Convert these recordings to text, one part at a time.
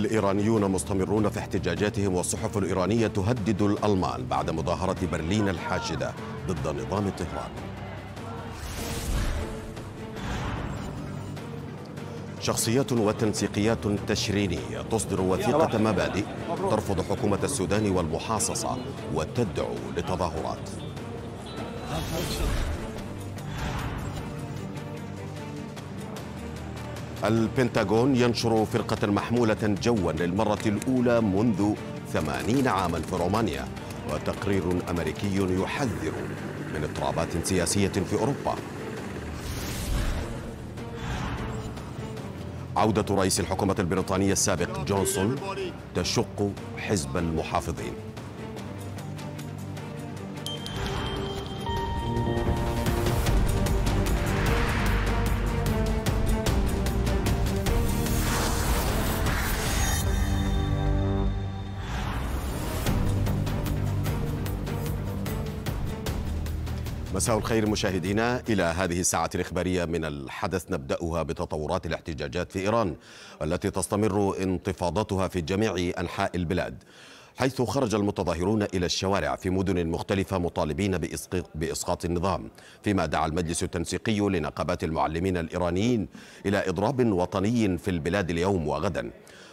الإيرانيون مستمرون في احتجاجاتهم والصحف الإيرانية تهدد الألمان بعد مظاهرة برلين الحاشدة ضد نظام طهران شخصيات وتنسيقيات تشرينية تصدر وثيقة مبادئ ترفض حكومة السودان والمحاصصة وتدعو لتظاهرات البنتاغون ينشر فرقة محمولة جوا للمرة الأولى منذ ثمانين عاما في رومانيا وتقرير أمريكي يحذر من اضطرابات سياسية في أوروبا عودة رئيس الحكومة البريطانية السابق جونسون تشق حزب المحافظين مساء الخير مشاهدينا إلى هذه الساعة الإخبارية من الحدث نبدأها بتطورات الاحتجاجات في إيران التي تستمر انتفاضتها في جميع أنحاء البلاد حيث خرج المتظاهرون إلى الشوارع في مدن مختلفة مطالبين بإسقاط النظام فيما دعا المجلس التنسيقي لنقابات المعلمين الإيرانيين إلى إضراب وطني في البلاد اليوم وغدا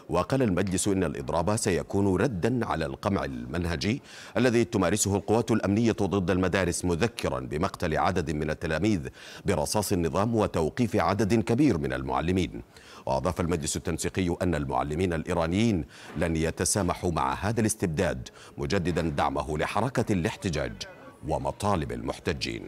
وقال المجلس إن الإضراب سيكون ردا على القمع المنهجي الذي تمارسه القوات الأمنية ضد المدارس مذكرا بمقتل عدد من التلاميذ برصاص النظام وتوقيف عدد كبير من المعلمين وأضاف المجلس التنسيقي أن المعلمين الإيرانيين لن يتسامحوا مع هذا الاستبداد مجددا دعمه لحركة الاحتجاج ومطالب المحتجين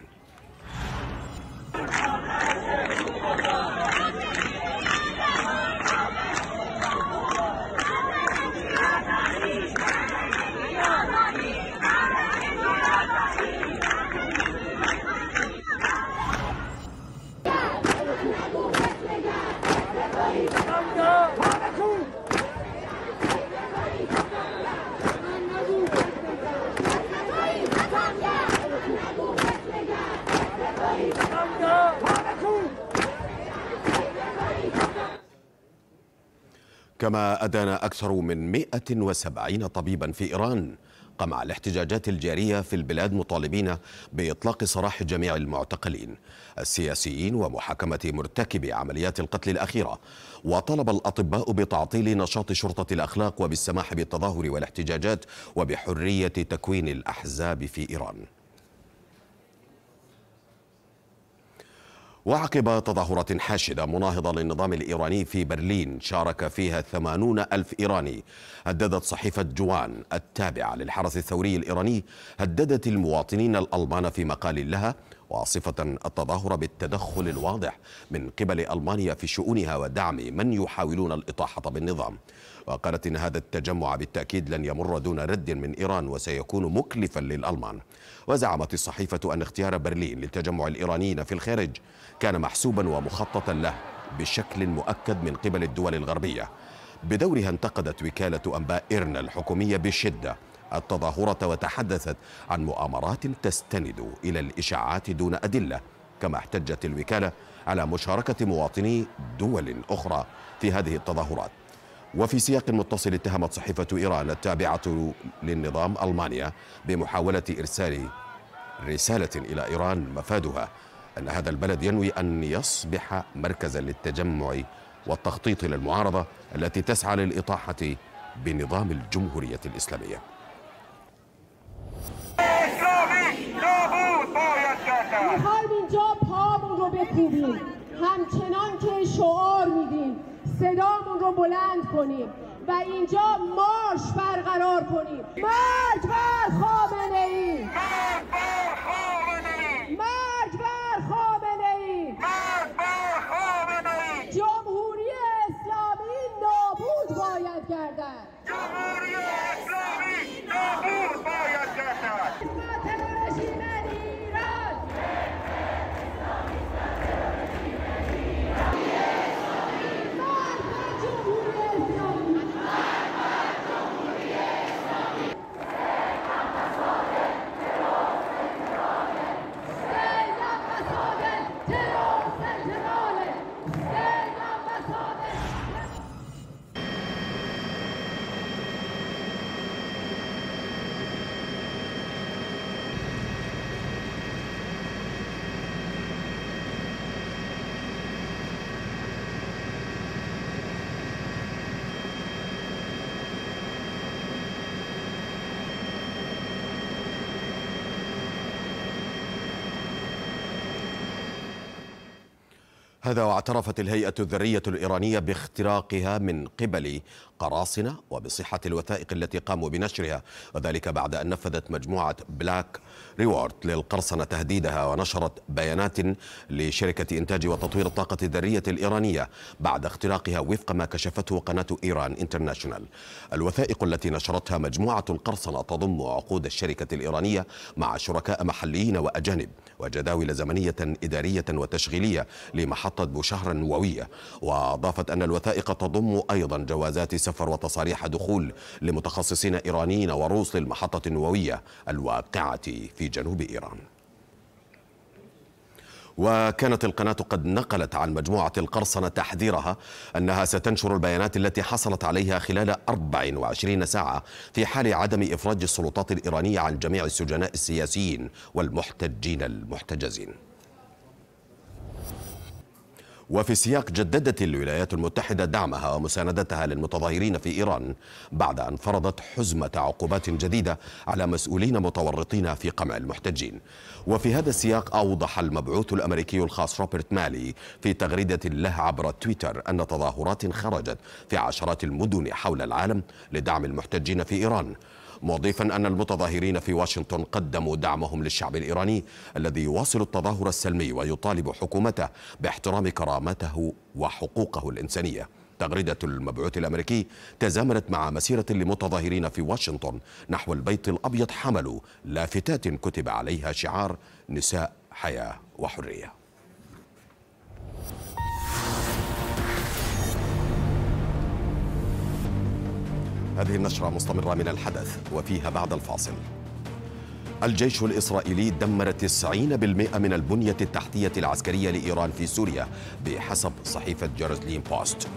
كما أدان أكثر من 170 طبيبا في إيران قمع الاحتجاجات الجارية في البلاد مطالبين بإطلاق سراح جميع المعتقلين السياسيين ومحاكمة مرتكبي عمليات القتل الأخيرة وطلب الأطباء بتعطيل نشاط شرطة الأخلاق وبالسماح بالتظاهر والاحتجاجات وبحرية تكوين الأحزاب في إيران وعقب تظاهرة حاشدة مناهضة للنظام الإيراني في برلين شارك فيها ثمانون ألف إيراني هددت صحيفة جوان التابعة للحرس الثوري الإيراني هددت المواطنين الألمان في مقال لها وصفة التظاهر بالتدخل الواضح من قبل ألمانيا في شؤونها ودعم من يحاولون الإطاحة بالنظام وقالت إن هذا التجمع بالتأكيد لن يمر دون رد من إيران وسيكون مكلفا للألمان وزعمت الصحيفة أن اختيار برلين للتجمع الإيرانيين في الخارج كان محسوبا ومخططا له بشكل مؤكد من قبل الدول الغربية بدورها انتقدت وكالة أنباء إيرنا الحكومية بشدة التظاهرة وتحدثت عن مؤامرات تستند إلى الإشاعات دون أدلة كما احتجت الوكالة على مشاركة مواطني دول أخرى في هذه التظاهرات وفي سياق متصل اتهمت صحيفة إيران التابعة للنظام ألمانيا بمحاولة إرسال رسالة إلى إيران مفادها أن هذا البلد ينوي أن يصبح مركزا للتجمع والتخطيط للمعارضة التي تسعى للإطاحة بنظام الجمهورية الإسلامية میخوایم اینجا رو بکوبیم همچنان که شعار میدیم صدامون رو بلند کنیم و اینجا مارش برقرار کنیم مرگ بر خامنه ای مرگ بر خامنه ای جمهوری اسلامی نابود باید گردن جمهوری اسلامی نابود باید گردن هذا واعترفت الهيئة الذرية الإيرانية باختراقها من قبل قراصنة وبصحة الوثائق التي قاموا بنشرها وذلك بعد أن نفذت مجموعة بلاك ريوارد للقرصنة تهديدها ونشرت بيانات لشركة إنتاج وتطوير الطاقة الذرية الإيرانية بعد اختراقها وفق ما كشفته قناة إيران انترناشونال الوثائق التي نشرتها مجموعة القرصنة تضم عقود الشركة الإيرانية مع شركاء محليين وأجانب وجداول زمنية إدارية وتشغيلية لمحطة بوشهر النووية وأضافت أن الوثائق تضم أيضا جوازات سفر وتصاريح دخول لمتخصصين إيرانيين وروس للمحطة النووية الواقعة في جنوب إيران وكانت القناة قد نقلت عن مجموعة القرصنة تحذيرها أنها ستنشر البيانات التي حصلت عليها خلال 24 ساعة في حال عدم إفراج السلطات الإيرانية عن جميع السجناء السياسيين والمحتجين المحتجزين وفي سياق جددت الولايات المتحدة دعمها ومساندتها للمتظاهرين في إيران بعد أن فرضت حزمة عقوبات جديدة على مسؤولين متورطين في قمع المحتجين وفي هذا السياق أوضح المبعوث الأمريكي الخاص روبرت مالي في تغريدة له عبر تويتر أن تظاهرات خرجت في عشرات المدن حول العالم لدعم المحتجين في إيران مضيفا أن المتظاهرين في واشنطن قدموا دعمهم للشعب الإيراني الذي يواصل التظاهر السلمي ويطالب حكومته باحترام كرامته وحقوقه الإنسانية تغريدة المبعوث الأمريكي تزامنت مع مسيرة لمتظاهرين في واشنطن نحو البيت الأبيض حملوا لافتات كتب عليها شعار نساء حياة وحرية هذه النشرة مستمرة من الحدث وفيها بعد الفاصل الجيش الإسرائيلي دمر 90% من البنية التحتية العسكرية لإيران في سوريا بحسب صحيفة جيروزليم بوست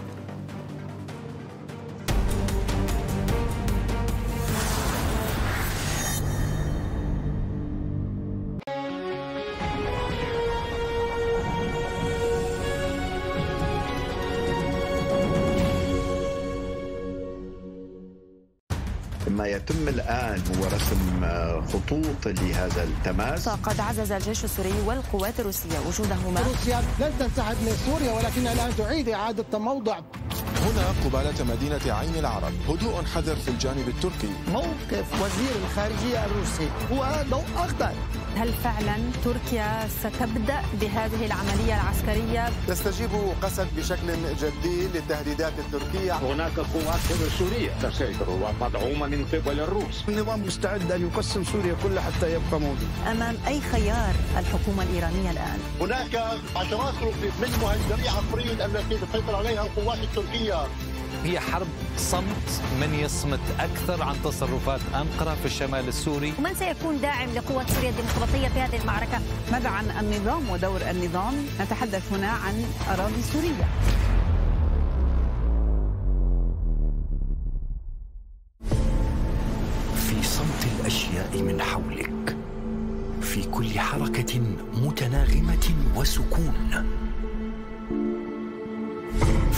يتم الآن هو رسم آه، خطوط لهذا التماس قد عزز الجيش السوري والقوات الروسية وجودهما روسيا لن تنسحب من سوريا ولكنها الآن تعيد إعادة تموضع هنا قبالة مدينة عين العرب هدوء حذر في الجانب التركي موقف وزير الخارجية الروسي هو لو أخضر هل فعلا تركيا ستبدأ بهذه العملية العسكرية؟ تستجيب قسد بشكل جدي للتهديدات التركية هناك قوات سورية تسيطر ومدعومة من قبل الروس النظام مستعد أن يقسم سوريا كلها حتى يبقى موجود أمام أي خيار الحكومة الإيرانية الآن؟ هناك عشرات من مهجري عفريون التي تسيطر عليها القوات التركية هي حرب صمت من يصمت أكثر عن تصرفات أنقرة في الشمال السوري ومن سيكون داعم لقوات سوريا الديمقراطية في هذه المعركة؟ ماذا عن النظام ودور النظام؟ نتحدث هنا عن أراضي سورية في صمت الأشياء من حولك في كل حركة متناغمة وسكون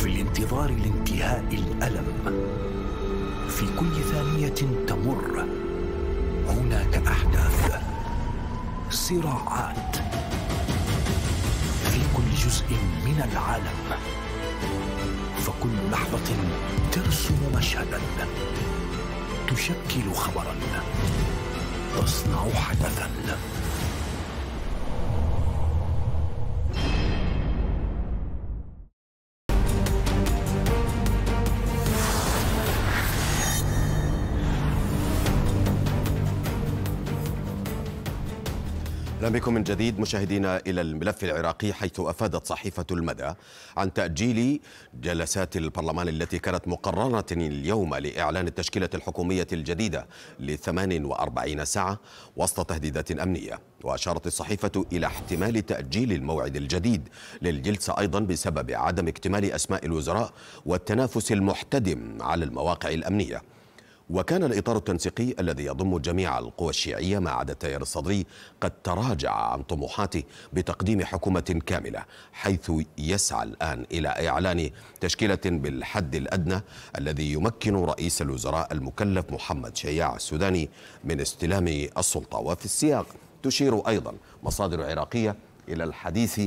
في الانتظار لانتهاء الالم في كل ثانيه تمر هناك احداث صراعات في كل جزء من العالم فكل لحظه ترسم مشهدا تشكل خبرا تصنع حدثا اهلا بكم من جديد مشاهدينا الى الملف العراقي حيث افادت صحيفه المدى عن تاجيل جلسات البرلمان التي كانت مقرره اليوم لاعلان التشكيله الحكوميه الجديده ل 48 ساعه وسط تهديدات امنيه واشارت الصحيفه الى احتمال تاجيل الموعد الجديد للجلسه ايضا بسبب عدم اكتمال اسماء الوزراء والتنافس المحتدم على المواقع الامنيه وكان الإطار التنسيقي الذي يضم جميع القوى الشيعية ما عدا التيار الصدري قد تراجع عن طموحاته بتقديم حكومة كاملة حيث يسعى الآن إلى إعلان تشكيلة بالحد الأدنى الذي يمكن رئيس الوزراء المكلف محمد شياع السوداني من استلام السلطة وفي السياق تشير أيضا مصادر عراقية إلى الحديث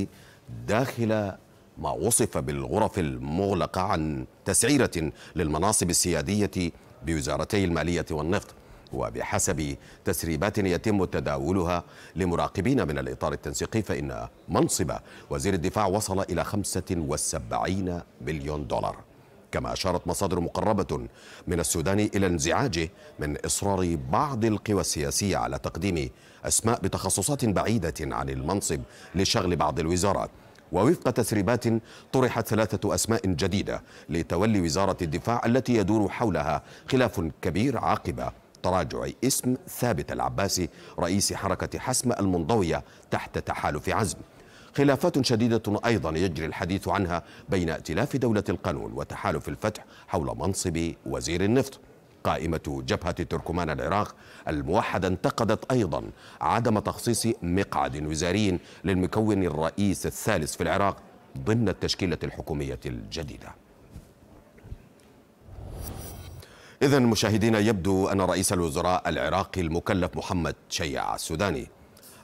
داخل ما وصف بالغرف المغلقة عن تسعيرة للمناصب السيادية بوزارتي المالية والنفط وبحسب تسريبات يتم تداولها لمراقبين من الإطار التنسيقي فإن منصب وزير الدفاع وصل إلى 75 مليون دولار كما أشارت مصادر مقربة من السودان إلى انزعاجه من إصرار بعض القوى السياسية على تقديم أسماء بتخصصات بعيدة عن المنصب لشغل بعض الوزارات ووفق تسريبات طرحت ثلاثة أسماء جديدة لتولي وزارة الدفاع التي يدور حولها خلاف كبير عقب تراجع اسم ثابت العباسي رئيس حركة حسم المنضوية تحت تحالف عزم خلافات شديدة أيضا يجري الحديث عنها بين ائتلاف دولة القانون وتحالف الفتح حول منصب وزير النفط قائمة جبهة تركمان العراق الموحدة انتقدت أيضا عدم تخصيص مقعد وزاري للمكون الرئيس الثالث في العراق ضمن التشكيلة الحكومية الجديدة إذا مشاهدينا يبدو أن رئيس الوزراء العراقي المكلف محمد شيع السوداني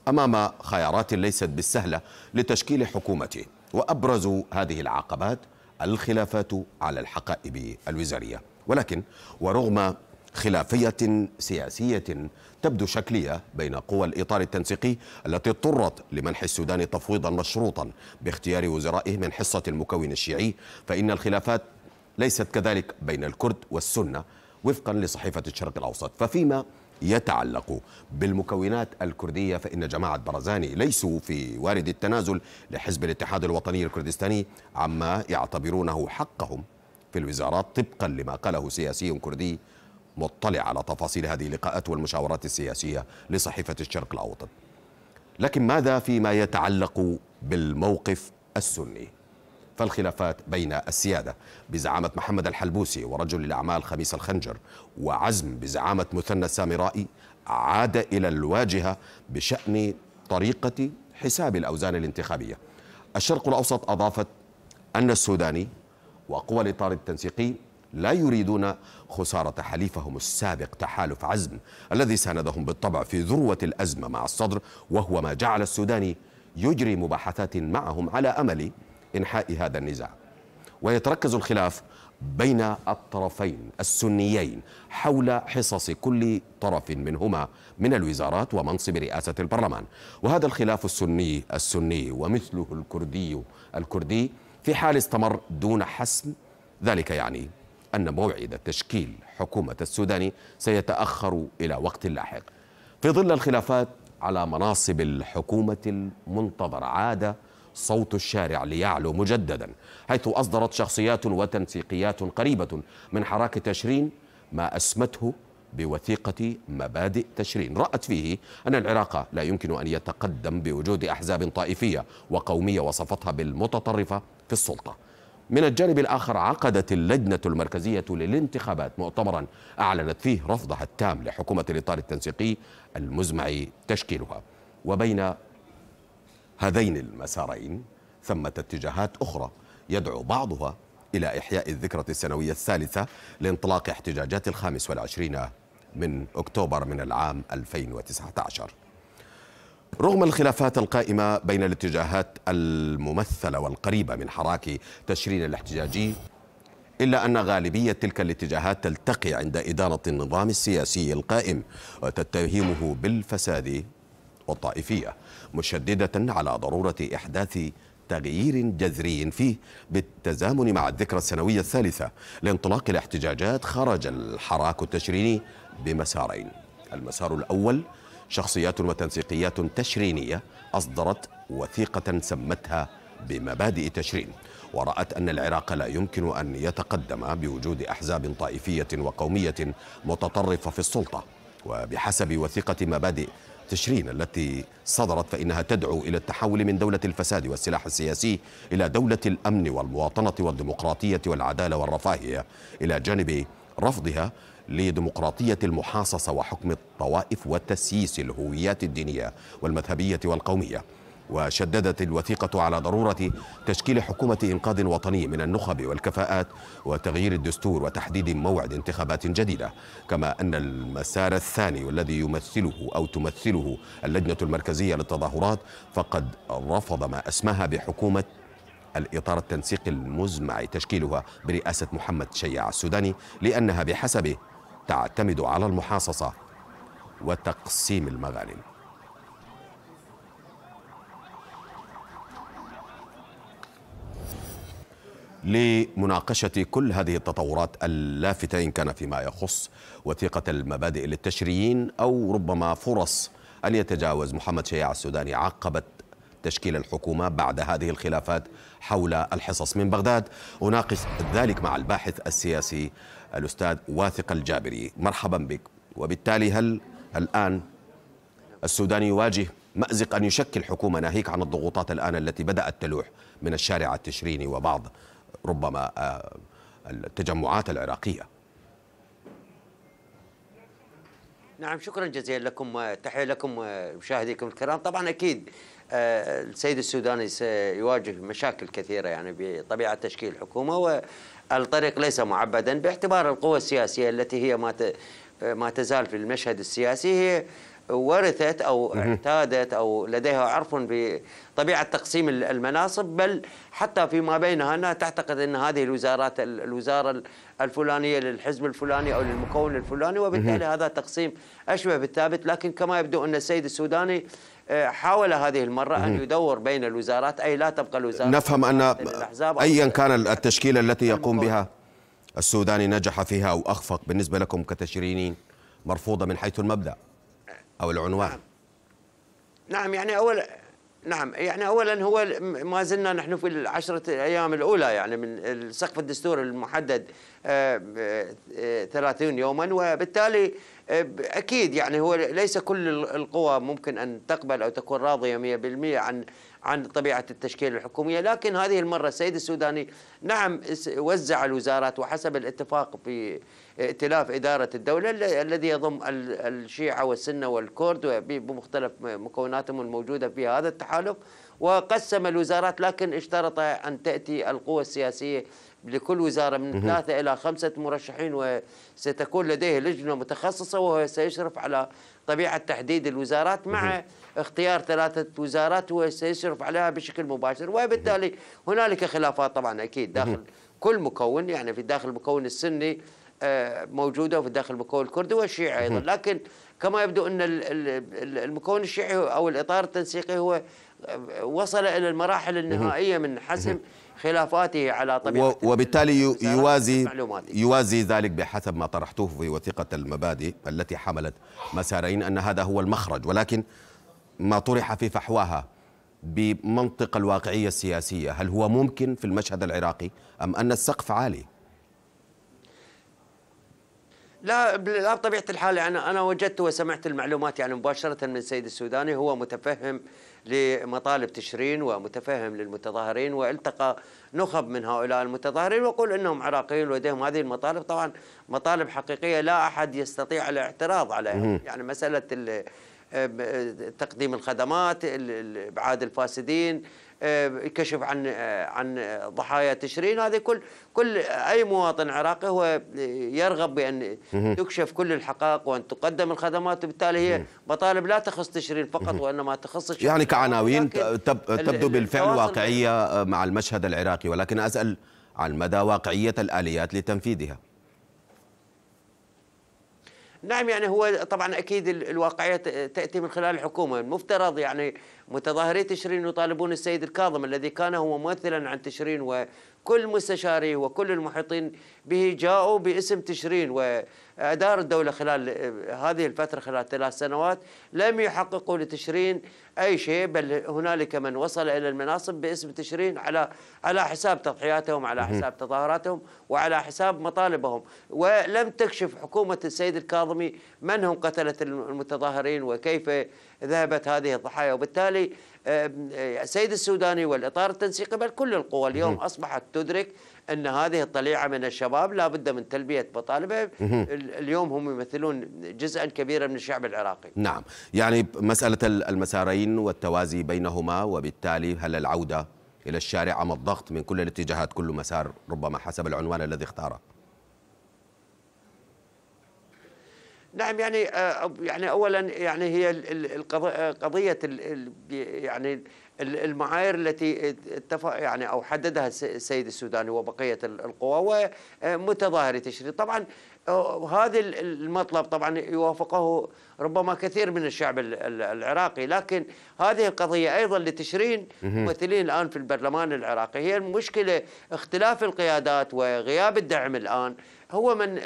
أمام خيارات ليست بالسهلة لتشكيل حكومته وأبرز هذه العقبات الخلافات على الحقائب الوزاريه ولكن ورغم خلافية سياسية تبدو شكلية بين قوى الإطار التنسيقي التي اضطرت لمنح السودان تفويضا مشروطا باختيار وزرائه من حصة المكون الشيعي فإن الخلافات ليست كذلك بين الكرد والسنة وفقا لصحيفة الشرق الأوسط ففيما يتعلق بالمكونات الكردية فإن جماعة برزاني ليسوا في وارد التنازل لحزب الاتحاد الوطني الكردستاني عما يعتبرونه حقهم في الوزارات طبقا لما قاله سياسي كردي مطلع على تفاصيل هذه اللقاءات والمشاورات السياسية لصحيفة الشرق الأوسط لكن ماذا فيما يتعلق بالموقف السني فالخلافات بين السيادة بزعامة محمد الحلبوسي ورجل الأعمال خميس الخنجر وعزم بزعامة مثنى السامرائي عاد إلى الواجهة بشأن طريقة حساب الأوزان الانتخابية الشرق الأوسط أضافت أن السوداني وقوى الإطار التنسيقي لا يريدون خسارة حليفهم السابق تحالف عزم الذي ساندهم بالطبع في ذروة الأزمة مع الصدر وهو ما جعل السوداني يجري مباحثات معهم على أمل إنحاء هذا النزاع ويتركز الخلاف بين الطرفين السنيين حول حصص كل طرف منهما من الوزارات ومنصب رئاسة البرلمان وهذا الخلاف السني السني ومثله الكردي الكردي في حال استمر دون حسم ذلك يعني أن موعد تشكيل حكومة السوداني سيتأخر إلى وقت لاحق في ظل الخلافات على مناصب الحكومة المنتظرة عاد صوت الشارع ليعلو مجددا حيث أصدرت شخصيات وتنسيقيات قريبة من حراك تشرين ما أسمته بوثيقة مبادئ تشرين رأت فيه أن العراق لا يمكن أن يتقدم بوجود أحزاب طائفية وقومية وصفتها بالمتطرفة في السلطة من الجانب الآخر عقدت اللجنة المركزية للانتخابات مؤتمرا أعلنت فيه رفضها التام لحكومة الإطار التنسيقي المزمع تشكيلها وبين هذين المسارين ثمة اتجاهات أخرى يدعو بعضها إلى إحياء الذكرى السنوية الثالثة لانطلاق احتجاجات الخامس والعشرين من أكتوبر من العام 2019 رغم الخلافات القائمة بين الاتجاهات الممثلة والقريبة من حراك تشرين الاحتجاجي إلا أن غالبية تلك الاتجاهات تلتقي عند إدارة النظام السياسي القائم وتتهمه بالفساد والطائفية مشددة على ضرورة إحداث تغيير جذري فيه بالتزامن مع الذكرى السنوية الثالثة لانطلاق الاحتجاجات خرج الحراك التشريني بمسارين المسار الأول شخصيات وتنسيقيات تشرينية أصدرت وثيقة سمتها بمبادئ تشرين ورأت أن العراق لا يمكن أن يتقدم بوجود أحزاب طائفية وقومية متطرفة في السلطة وبحسب وثيقة مبادئ تشرين التي صدرت فإنها تدعو إلى التحول من دولة الفساد والسلاح السياسي إلى دولة الأمن والمواطنة والديمقراطية والعدالة والرفاهية إلى جانب رفضها لديمقراطية المحاصصة وحكم الطوائف وتسييس الهويات الدينية والمذهبية والقومية وشددت الوثيقة على ضرورة تشكيل حكومة إنقاذ وطني من النخب والكفاءات وتغيير الدستور وتحديد موعد انتخابات جديدة كما أن المسار الثاني والذي يمثله أو تمثله اللجنة المركزية للتظاهرات فقد رفض ما أسماها بحكومة الإطار التنسيق المزمع تشكيلها برئاسة محمد شيع السوداني لأنها بحسبه تعتمد على المحاصصة وتقسيم المغانم لمناقشة كل هذه التطورات اللافتة إن كان فيما يخص وثيقة المبادئ للتشريعين أو ربما فرص أن يتجاوز محمد شياع السوداني عقبة تشكيل الحكومة بعد هذه الخلافات حول الحصص من بغداد أناقش ذلك مع الباحث السياسي الأستاذ واثق الجابري مرحبا بك وبالتالي هل الآن السودان يواجه مأزق أن يشكل حكومة ناهيك عن الضغوطات الآن التي بدأت تلوح من الشارع التشريني وبعض ربما آه، التجمعات العراقية نعم شكرا جزيلا لكم تحية لكم مشاهديكم الكرام طبعا أكيد آه، السيد السوداني سيواجه مشاكل كثيرة يعني بطبيعة تشكيل الحكومة الطريق ليس معبدا باعتبار القوى السياسيه التي هي ما ما تزال في المشهد السياسي هي ورثت أو اعتادت أو لديها عرف بطبيعة تقسيم المناصب بل حتى فيما بينها أنها تعتقد أن هذه الوزارات الوزارة الفلانية للحزب الفلاني أو للمكون الفلاني وبالتالي هذا تقسيم أشبه بالثابت لكن كما يبدو أن السيد السوداني آه، حاول هذه المرة أن يدور بين الوزارات أي لا تبقى الوزارات نفهم أن أيا كان التشكيلة التي يقوم بها السوداني نجح فيها أو أخفق بالنسبة لكم كتشرينين مرفوضة من حيث المبدأ أو العنوان نعم, نعم يعني أول نعم يعني اولا هو ما زلنا نحن في العشرة الايام الاولى يعني من السقف الدستور المحدد 30 آه، آه، يوما وبالتالي آه، اكيد يعني هو ليس كل القوى ممكن ان تقبل او تكون راضيه 100% عن عن طبيعه التشكيل الحكوميه لكن هذه المره السيد السوداني نعم وزع الوزارات وحسب الاتفاق في ائتلاف إدارة الدولة الذي يضم الشيعة والسنة والكرد بمختلف مكوناتهم الموجودة في هذا التحالف وقسم الوزارات لكن اشترط أن تأتي القوى السياسية لكل وزارة من ثلاثة إلى خمسة مرشحين وستكون لديه لجنة متخصصة وهو سيشرف على طبيعة تحديد الوزارات مع اختيار ثلاثة وزارات وسيشرف عليها بشكل مباشر وبالتالي هنالك خلافات طبعا أكيد داخل كل مكون يعني في داخل المكون السني آه، موجوده في داخل المكون الكردي والشيعي ايضا لكن كما يبدو ان المكون الشيعي او الاطار التنسيقي هو آه، وصل الى المراحل النهائيه من حسم خلافاته على طبيعه وبالتالي يوازي يوازي ذلك بحسب ما طرحته في وثيقه المبادئ التي حملت مسارين ان هذا هو المخرج ولكن ما طرح في فحواها بمنطق الواقعيه السياسيه هل هو ممكن في المشهد العراقي ام ان السقف عالي؟ لا لا بطبيعه الحال يعني انا وجدت وسمعت المعلومات يعني مباشره من السيد السوداني هو متفهم لمطالب تشرين ومتفهم للمتظاهرين والتقى نخب من هؤلاء المتظاهرين وقول انهم عراقيين ولديهم هذه المطالب طبعا مطالب حقيقيه لا احد يستطيع الاعتراض عليها يعني مساله آه، آه، تقديم الخدمات ابعاد الفاسدين الكشف آه، عن آه، عن ضحايا تشرين هذه كل كل اي مواطن عراقي هو يرغب بان تكشف كل الحقائق وان تقدم الخدمات وبالتالي هي مطالب لا تخص تشرين فقط وانما تخص يعني كعناوين تبدو بالفعل واقعيه آه، مع المشهد العراقي ولكن اسال عن مدى واقعيه الاليات لتنفيذها نعم يعني هو طبعا اكيد الواقعيه تاتي من خلال الحكومه، المفترض يعني متظاهري تشرين يطالبون السيد الكاظم الذي كان هو ممثلا عن تشرين كل مستشاريه وكل المحيطين به جاءوا باسم تشرين وأدار الدولة خلال هذه الفترة خلال ثلاث سنوات لم يحققوا لتشرين أي شيء بل هنالك من وصل إلى المناصب باسم تشرين على على حساب تضحياتهم على حساب تظاهراتهم وعلى حساب مطالبهم ولم تكشف حكومة السيد الكاظمي من هم قتلت المتظاهرين وكيف ذهبت هذه الضحايا وبالتالي آه، السيد السوداني والإطار التنسيقي بل كل القوى اليوم أصبحت تدرك أن هذه الطليعة من الشباب لا بد من تلبية مطالبه اليوم هم يمثلون جزءا كبيرا من الشعب العراقي نعم يعني مسألة المسارين والتوازي بينهما وبالتالي هل العودة إلى الشارع أم الضغط من كل الاتجاهات كل مسار ربما حسب العنوان الذي اختاره نعم يعني آه، يعني اولا يعني هي آه، قضيه يعني المعايير التي اتفق يعني او حددها السيد السوداني وبقيه القوى ومتظاهري تشرين طبعا آه، هذا المطلب طبعا يوافقه ربما كثير من الشعب العراقي لكن هذه القضية أيضا لتشرين ممثلين الآن في البرلمان العراقي هي المشكلة اختلاف القيادات وغياب الدعم الآن هو من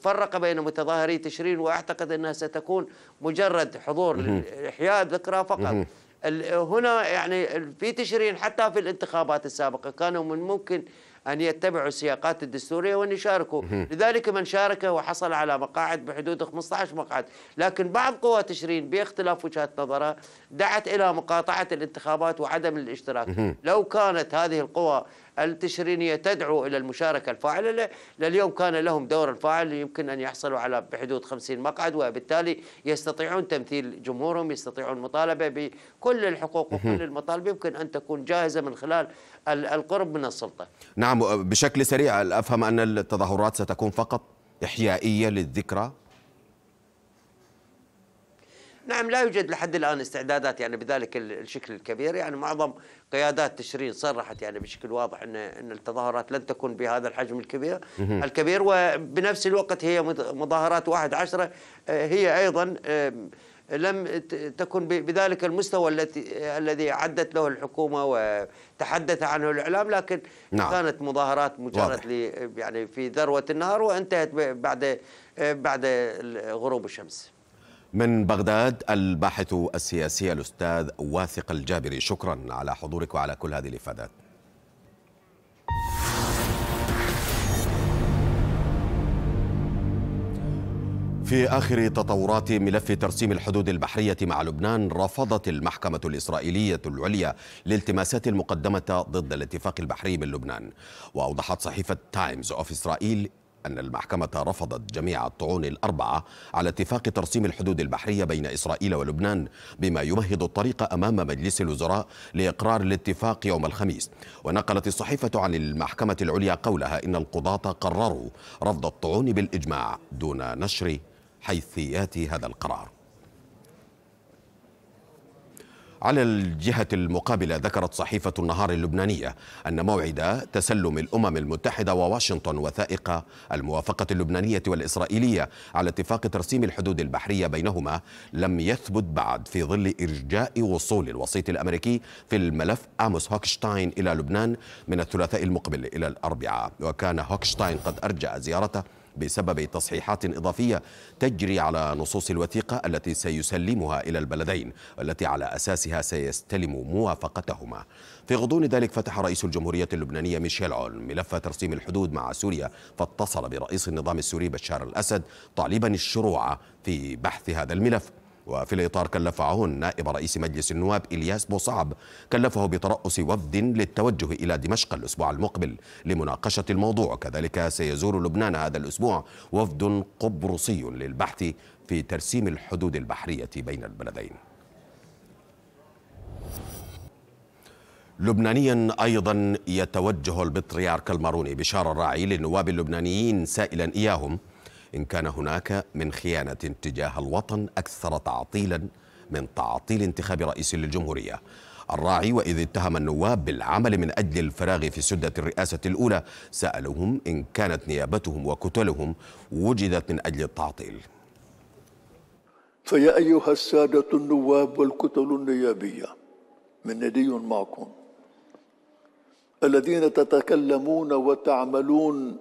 فرق بين متظاهري تشرين واعتقد انها ستكون مجرد حضور احياء الذكرى فقط هنا يعني في تشرين حتى في الانتخابات السابقه كانوا من ممكن أن يتبعوا السياقات الدستورية وأن يشاركوا لذلك من شارك وحصل على مقاعد بحدود 15 مقعد لكن بعض قوى تشرين باختلاف وجهات نظرها دعت إلى مقاطعة الانتخابات وعدم الاشتراك لو كانت هذه القوى التشرينية تدعو إلى المشاركة الفاعلة لليوم كان لهم دور فاعل يمكن أن يحصلوا على بحدود 50 مقعد وبالتالي يستطيعون تمثيل جمهورهم يستطيعون مطالبة بكل الحقوق وكل المطالب يمكن أن تكون جاهزة من خلال القرب من السلطة نعم أه، بشكل سريع أفهم أن التظاهرات ستكون فقط إحيائية للذكرى نعم لا يوجد لحد الآن استعدادات يعني بذلك الشكل الكبير يعني معظم قيادات تشرين صرحت يعني بشكل واضح أن أن التظاهرات لن تكون بهذا الحجم الكبير الكبير وبنفس الوقت هي مظاهرات واحد عشرة أه، هي أيضا أه، لم تكن بذلك المستوى التي الذي عدت له الحكومه وتحدث عنه الاعلام لكن نعم. كانت مظاهرات مجرد يعني في ذروه النهار وانتهت بعد بعد غروب الشمس من بغداد الباحث السياسي الاستاذ واثق الجابري شكرا على حضورك وعلى كل هذه الافادات في آخر تطورات ملف ترسيم الحدود البحرية مع لبنان رفضت المحكمة الإسرائيلية العليا الالتماسات المقدمة ضد الاتفاق البحري من لبنان وأوضحت صحيفة تايمز أوف إسرائيل أن المحكمة رفضت جميع الطعون الأربعة على اتفاق ترسيم الحدود البحرية بين إسرائيل ولبنان بما يمهد الطريق أمام مجلس الوزراء لإقرار الاتفاق يوم الخميس ونقلت الصحيفة عن المحكمة العليا قولها إن القضاة قرروا رفض الطعون بالإجماع دون نشر حيثيات هذا القرار على الجهة المقابلة ذكرت صحيفة النهار اللبنانية أن موعد تسلم الأمم المتحدة وواشنطن وثائق الموافقة اللبنانية والإسرائيلية على اتفاق ترسيم الحدود البحرية بينهما لم يثبت بعد في ظل إرجاء وصول الوسيط الأمريكي في الملف آموس هوكشتاين إلى لبنان من الثلاثاء المقبل إلى الأربعاء وكان هوكشتاين قد أرجع زيارته بسبب تصحيحات إضافية تجري على نصوص الوثيقة التي سيسلمها إلى البلدين والتي على أساسها سيستلم موافقتهما في غضون ذلك فتح رئيس الجمهورية اللبنانية ميشيل عون ملف ترسيم الحدود مع سوريا فاتصل برئيس النظام السوري بشار الأسد طالبا الشروع في بحث هذا الملف وفي الإطار كلف عون نائب رئيس مجلس النواب إلياس بوصعب كلفه بترأس وفد للتوجه إلى دمشق الأسبوع المقبل لمناقشة الموضوع كذلك سيزور لبنان هذا الأسبوع وفد قبرصي للبحث في ترسيم الحدود البحرية بين البلدين لبنانيا أيضا يتوجه البطريرك الماروني بشار الراعي للنواب اللبنانيين سائلا إياهم إن كان هناك من خيانة تجاه الوطن أكثر تعطيلا من تعطيل انتخاب رئيس للجمهورية الراعي وإذ اتهم النواب بالعمل من أجل الفراغ في سدة الرئاسة الأولى سألهم إن كانت نيابتهم وكتلهم وجدت من أجل التعطيل فيا أيها السادة النواب والكتل النيابية من ندي معكم الذين تتكلمون وتعملون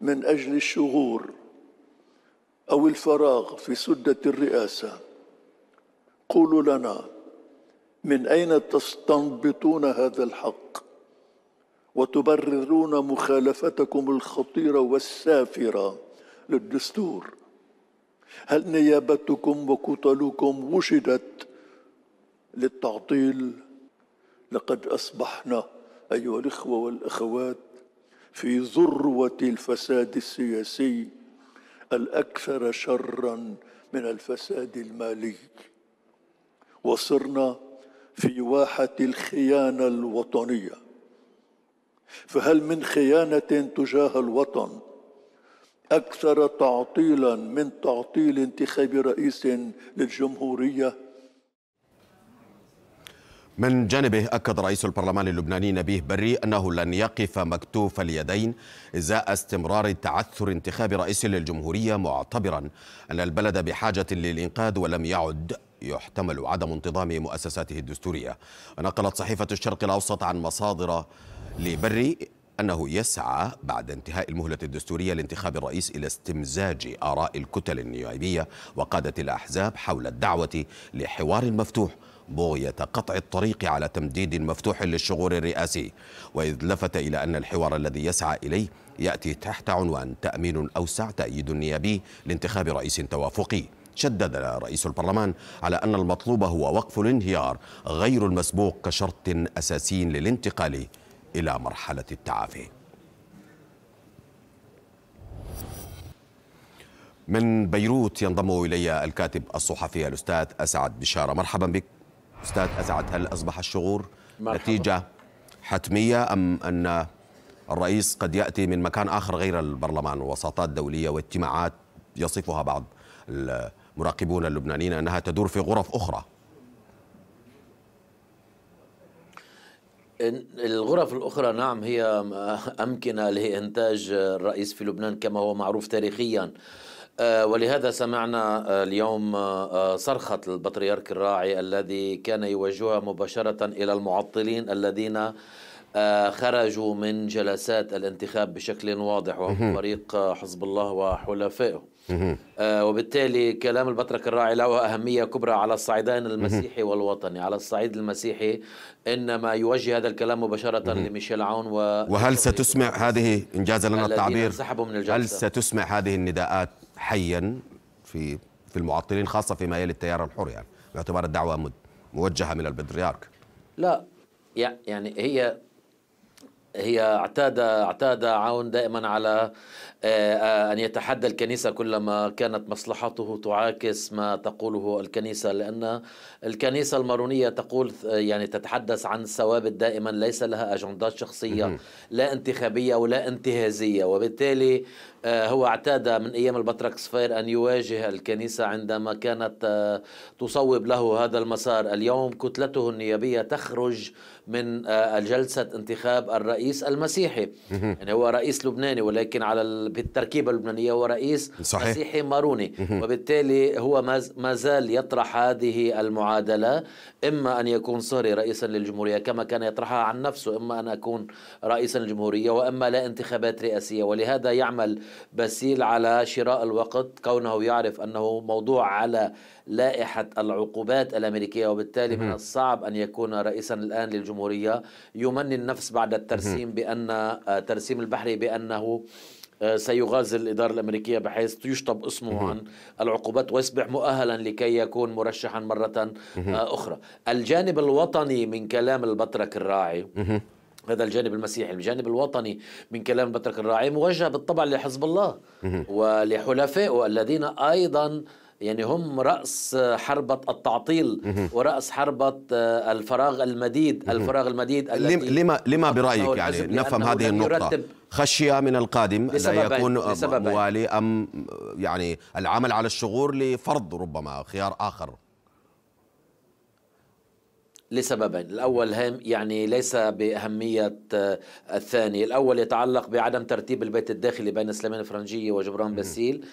من أجل الشهور أو الفراغ في سدة الرئاسة قولوا لنا من أين تستنبطون هذا الحق وتبررون مخالفتكم الخطيرة والسافرة للدستور هل نيابتكم وكتلكم وجدت للتعطيل لقد أصبحنا أيها الإخوة والأخوات في ذروة الفساد السياسي الاكثر شرا من الفساد المالي وصرنا في واحه الخيانه الوطنيه فهل من خيانه تجاه الوطن اكثر تعطيلا من تعطيل انتخاب رئيس للجمهوريه من جانبه أكد رئيس البرلمان اللبناني نبيه بري أنه لن يقف مكتوف اليدين إزاء استمرار تعثر انتخاب رئيس للجمهورية معتبرا أن البلد بحاجة للإنقاذ ولم يعد يحتمل عدم انتظام مؤسساته الدستورية ونقلت صحيفة الشرق الأوسط عن مصادر لبري أنه يسعى بعد انتهاء المهلة الدستورية لانتخاب الرئيس إلى استمزاج آراء الكتل النيابية وقادة الأحزاب حول الدعوة لحوار مفتوح بغية قطع الطريق على تمديد مفتوح للشغور الرئاسي وإذ لفت إلى أن الحوار الذي يسعى إليه يأتي تحت عنوان تأمين أوسع تأييد نيابي لانتخاب رئيس توافقي شدد رئيس البرلمان على أن المطلوب هو وقف الانهيار غير المسبوق كشرط أساسي للانتقال إلى مرحلة التعافي من بيروت ينضم إلي الكاتب الصحفي الأستاذ أسعد بشارة مرحبا بك أستاذ أسعد هل أصبح الشغور مرحبا. نتيجة حتمية أم أن الرئيس قد يأتي من مكان آخر غير البرلمان ووساطات دولية واجتماعات يصفها بعض المراقبون اللبنانيين أنها تدور في غرف أخرى الغرف الأخرى نعم هي أمكنة لإنتاج الرئيس في لبنان كما هو معروف تاريخياً آه، ولهذا سمعنا آه، اليوم آه، صرخة البطريرك الراعي الذي كان يوجهها مباشرة إلى المعطلين الذين خرجوا من جلسات الانتخاب بشكل واضح وهم فريق حزب الله وحلفائه وبالتالي كلام البطرك الراعي له أهمية كبرى على الصعيدين المسيحي والوطني على الصعيد المسيحي إنما يوجه هذا الكلام مباشرة لميشيل عون و وهل ستسمع هذه إنجاز لنا التعبير هل ستسمع هذه النداءات حيا في في المعطلين خاصه فيما يلي التيار الحر يعني باعتبار الدعوه موجهه من البدريارك لا يعني هي هي اعتاد اعتاد عون دائما على آه، ان يتحدى الكنيسه كلما كانت مصلحته تعاكس ما تقوله الكنيسه لان الكنيسه المارونيه تقول آه، يعني تتحدث عن ثوابت دائما ليس لها اجندات شخصيه لا انتخابيه ولا انتهازيه وبالتالي آه، هو اعتاد من ايام البطرك صفير ان يواجه الكنيسه عندما كانت تصوب له هذا المسار اليوم كتلته النيابيه تخرج من آه، جلسة انتخاب الرئيس المسيحي يعني هو رئيس لبناني ولكن على بالتركيبة اللبنانية هو رئيس صحيح. مسيحي ماروني وبالتالي هو ما زال يطرح هذه المعادلة إما أن يكون صهري رئيسا للجمهورية كما كان يطرحها عن نفسه إما أن أكون رئيسا للجمهورية وإما لا انتخابات رئاسية ولهذا يعمل بسيل على شراء الوقت كونه يعرف أنه موضوع على لائحة العقوبات الأمريكية وبالتالي من الصعب أن يكون رئيسا الآن للجمهورية يمني النفس بعد الترسيم بأن آه، ترسيم البحري بأنه آه، سيغازل الإدارة الأمريكية بحيث يشطب اسمه عن العقوبات ويصبح مؤهلا لكي يكون مرشحا مرة آه، أخرى الجانب الوطني من كلام البطرك الراعي هذا الجانب المسيحي الجانب الوطني من كلام البطرك الراعي موجه بالطبع لحزب الله ولحلفائه الذين أيضا يعني هم رأس حربة التعطيل ورأس حربة آه، الفراغ المديد الفراغ المديد لما, لما برأيك يعني نفهم هذه النقطة خشية من القادم لا يكون موالي أم يعني العمل على الشغور لفرض ربما خيار آخر لسببين الأول هام يعني ليس بأهمية آه، الثاني الأول يتعلق بعدم ترتيب البيت الداخلي بين سليمان الفرنجية وجبران باسيل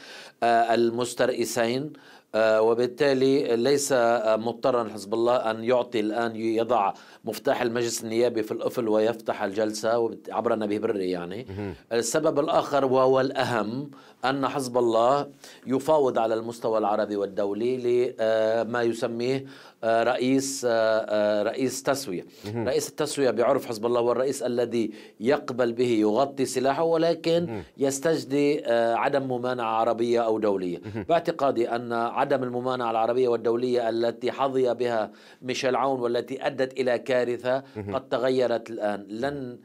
آه، المسترئسين آه، وبالتالي ليس مضطرا حزب الله ان يعطي الان يضع مفتاح المجلس النيابي في القفل ويفتح الجلسه عبر نبيه بري يعني. السبب الاخر وهو الاهم أن حزب الله يفاوض على المستوى العربي والدولي لما آه، يسميه آه، رئيس آه، رئيس تسوية رئيس التسوية بعرف حزب الله والرئيس الذي يقبل به يغطي سلاحه ولكن يستجدي عدم ممانعة عربية أو دولية باعتقادي أن عدم الممانعة العربية والدولية التي حظي بها ميشيل عون والتي أدت إلى كارثة قد تغيرت الآن لن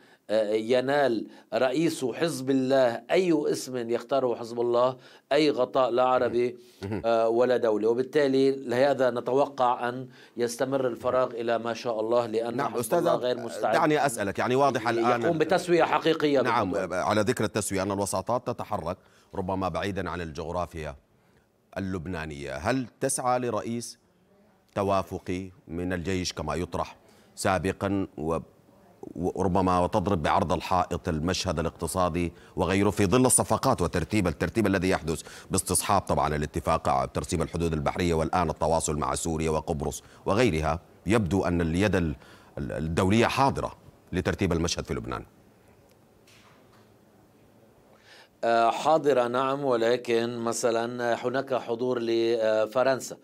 ينال رئيس حزب الله أي اسم يختاره حزب الله أي غطاء لا عربي آه، ولا دولي وبالتالي لهذا نتوقع أن يستمر الفراغ إلى ما شاء الله لأن نعم أستاذ غير مستعد دعني أسألك يعني واضح الآن يقوم بتسوية حقيقية نعم بالدول. على ذكر التسوية أن الوساطات تتحرك ربما بعيدا عن الجغرافيا اللبنانية هل تسعى لرئيس توافقي من الجيش كما يطرح سابقا و وربما وتضرب بعرض الحائط المشهد الاقتصادي وغيره في ظل الصفقات وترتيب الترتيب الذي يحدث باستصحاب طبعا الاتفاق على ترسيم الحدود البحرية والآن التواصل مع سوريا وقبرص وغيرها يبدو أن اليد الدولية حاضرة لترتيب المشهد في لبنان آه، حاضرة نعم ولكن مثلا هناك حضور لفرنسا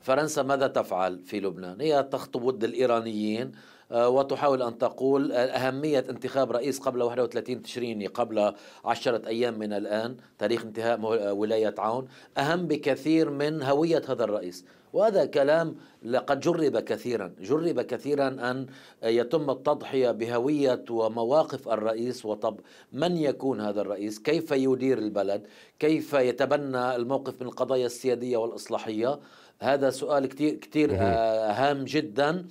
فرنسا ماذا تفعل في لبنان؟ هي تخطب ود الإيرانيين آه، وتحاول أن تقول آه، أهمية انتخاب رئيس قبل 31 تشرين قبل عشرة أيام من الآن تاريخ انتهاء آه، ولاية عون أهم بكثير من هوية هذا الرئيس وهذا كلام لقد جرب كثيرا جرب كثيرا أن يتم التضحية بهوية ومواقف الرئيس وطب من يكون هذا الرئيس كيف يدير البلد كيف يتبنى الموقف من القضايا السيادية والإصلاحية هذا سؤال كتير, كتير هام جدا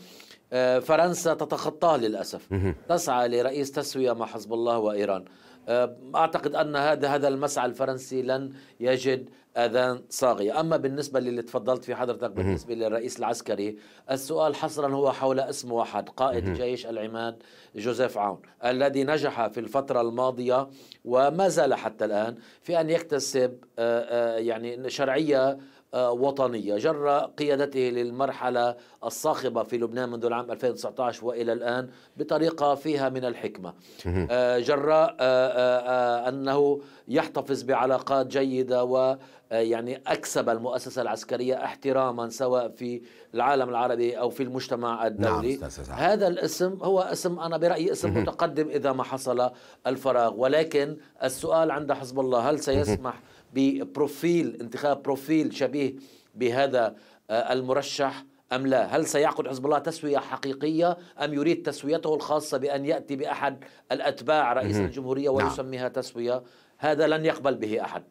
آه، فرنسا تتخطاه للاسف تسعى لرئيس تسويه مع حزب الله وايران آه، اعتقد ان هذا هذا المسعى الفرنسي لن يجد اذان صاغيه، اما بالنسبه للي تفضلت في حضرتك بالنسبه للرئيس العسكري، السؤال حصرا هو حول اسم واحد قائد جيش العماد جوزيف عون، الذي نجح في الفتره الماضيه وما زال حتى الان في ان يكتسب آه، يعني شرعيه آه، وطنية جرى قيادته للمرحلة الصاخبة في لبنان منذ العام 2019 وإلى الآن بطريقة فيها من الحكمة آه، جرى آه، أنه يحتفظ بعلاقات جيدة و يعني أكسب المؤسسة العسكرية احتراما سواء في العالم العربي أو في المجتمع الدولي نعم، هذا الاسم هو اسم أنا برأيي اسم متقدم إذا ما حصل الفراغ ولكن السؤال عند حزب الله هل سيسمح ببروفيل انتخاب بروفيل شبيه بهذا آه، المرشح أم لا هل سيعقد حزب الله تسوية حقيقية أم يريد تسويته الخاصة بأن يأتي بأحد الأتباع رئيس الجمهورية نعم. ويسميها تسوية هذا لن يقبل به أحد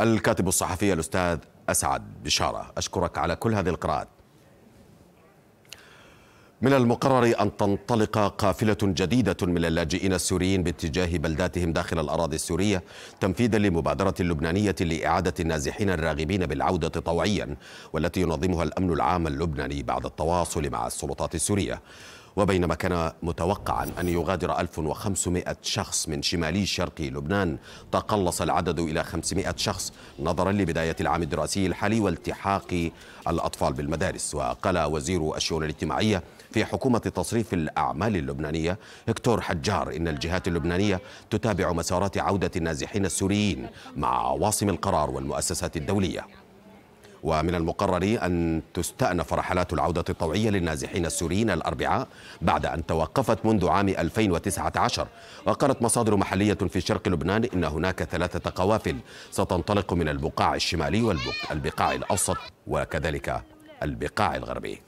الكاتب الصحفي الأستاذ أسعد بشارة أشكرك على كل هذه القراءات من المقرر أن تنطلق قافلة جديدة من اللاجئين السوريين باتجاه بلداتهم داخل الأراضي السورية تنفيذا لمبادرة اللبنانية لإعادة النازحين الراغبين بالعودة طوعيا والتي ينظمها الأمن العام اللبناني بعد التواصل مع السلطات السورية وبينما كان متوقعا أن يغادر 1500 شخص من شمالي شرق لبنان تقلص العدد إلى 500 شخص نظرا لبداية العام الدراسي الحالي والتحاق الأطفال بالمدارس وقال وزير الشؤون الاجتماعية في حكومة تصريف الأعمال اللبنانية هكتور حجار إن الجهات اللبنانية تتابع مسارات عودة النازحين السوريين مع عواصم القرار والمؤسسات الدولية ومن المقرر أن تستأنف رحلات العودة الطوعية للنازحين السوريين الأربعاء بعد أن توقفت منذ عام 2019 وقالت مصادر محلية في شرق لبنان إن هناك ثلاثة قوافل ستنطلق من البقاع الشمالي والبقاع الأوسط وكذلك البقاع الغربي